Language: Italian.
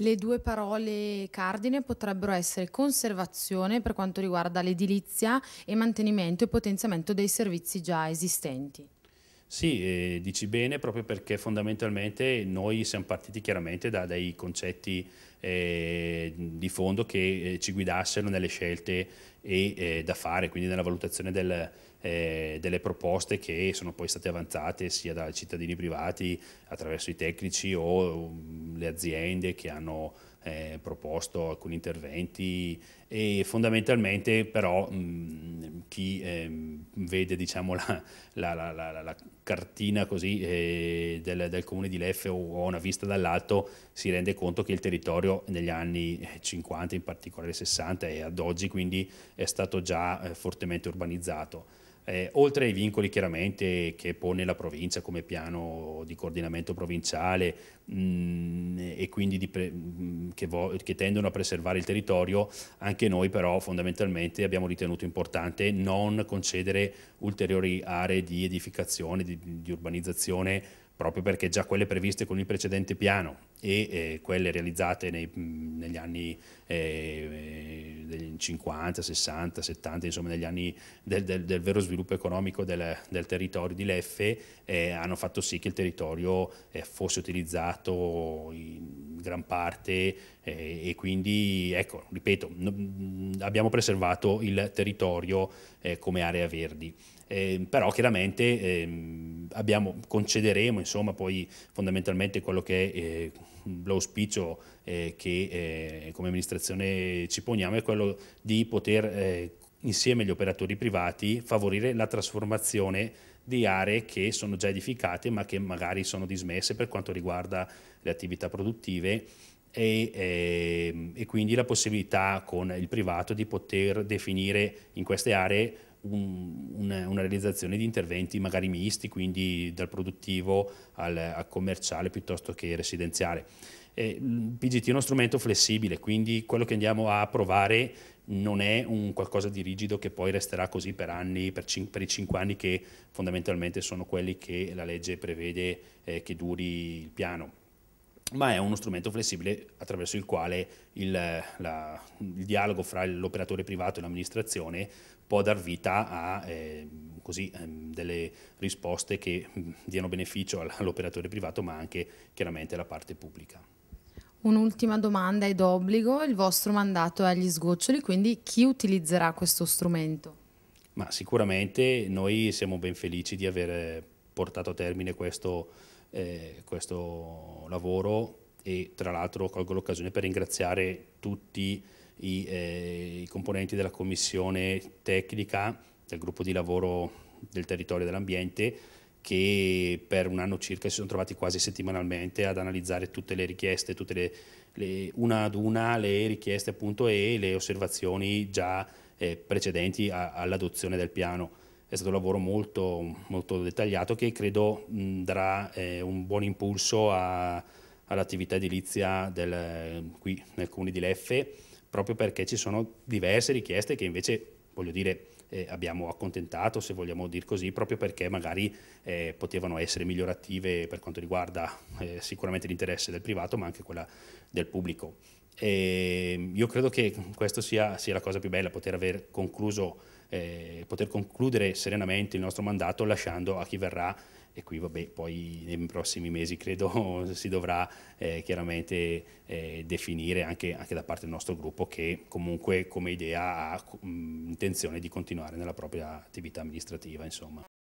Le due parole cardine potrebbero essere conservazione per quanto riguarda l'edilizia e mantenimento e potenziamento dei servizi già esistenti. Sì, eh, dici bene proprio perché fondamentalmente noi siamo partiti chiaramente da dei concetti eh, di fondo che eh, ci guidassero nelle scelte e, eh, da fare, quindi nella valutazione del, eh, delle proposte che sono poi state avanzate sia dai cittadini privati attraverso i tecnici o um, le aziende che hanno eh, proposto alcuni interventi e fondamentalmente però mh, mm, chi eh, vede diciamo, la, la, la, la, cartina così, eh, del, del, comune di Leffe o una vista dall'alto si rende conto che il territorio negli anni 50 in particolare 60 e ad oggi quindi è stato già eh, fortemente urbanizzato eh, oltre ai vincoli chiaramente che pone la provincia come piano di coordinamento provinciale mh, mm, e quindi pre- mm, che, che, tendono a preservare il territorio, anche noi però fondamentalmente abbiamo ritenuto importante non concedere ulteriori aree di edificazione, di, di urbanizzazione proprio perché già quelle previste con il precedente piano e eh, quelle realizzate nei, mm, negli anni eh, 50, 60, 70, insomma negli anni del, del, del vero sviluppo economico del, del territorio di Leffe, eh, hanno fatto sì che il territorio eh, fosse utilizzato in, gran parte eh, e quindi ecco, ripeto, abbiamo preservato il territorio eh, come area verdi. Eh, però chiaramente ehm, abbiamo, concederemo insomma, poi fondamentalmente quello che è eh, l'auspicio eh, che eh, come amministrazione ci poniamo è quello di poter insieme agli operatori privati, favorire la trasformazione di aree che sono già edificate ma che magari sono dismesse per quanto riguarda le attività produttive e, e, ehm, e quindi la possibilità con il privato di poter definire in queste aree un, una, una, realizzazione di interventi magari misti, quindi dal produttivo al, al commerciale piuttosto che residenziale. Eh, il PGT è uno strumento flessibile, quindi quello che andiamo a provare non è un qualcosa di rigido che poi resterà così per anni, per, per i cinque anni che fondamentalmente sono quelli che la legge prevede eh, che duri il piano ma è uno strumento flessibile attraverso il quale il, la, il dialogo fra l'operatore privato e l'amministrazione può dar vita a eh, così, eh, delle risposte che mm, diano beneficio all'operatore privato ma anche chiaramente alla parte pubblica. Un'ultima domanda ed obbligo, il vostro mandato è agli sgoccioli, quindi chi utilizzerà questo strumento? Ma sicuramente noi siamo ben felici di aver portato a termine questo strumento eh, questo lavoro e tra l'altro colgo l'occasione per ringraziare tutti i, eh, i, componenti della commissione tecnica del gruppo di lavoro del territorio e dell'ambiente che per un anno circa si sono trovati quasi settimanalmente ad analizzare tutte le richieste, tutte le, le, una ad una le richieste appunto e le osservazioni già eh, precedenti all'adozione del piano è stato un lavoro molto, molto dettagliato che credo darà eh, un buon impulso all'attività edilizia del, qui nel comune di Leffe, proprio perché ci sono diverse richieste che invece, voglio dire, eh, abbiamo accontentato, se vogliamo dire così, proprio perché magari eh, potevano essere migliorative per quanto riguarda eh, sicuramente l'interesse del privato, ma anche quella del pubblico. E ehm, io credo che questa sia, sia, la cosa più bella, poter aver concluso, eh, poter concludere serenamente il nostro mandato lasciando a chi verrà e qui vabbè, poi nei prossimi mesi credo si dovrà eh, chiaramente eh, definire anche, anche, da parte del nostro gruppo che comunque come idea ha intenzione di continuare nella propria attività amministrativa. Insomma.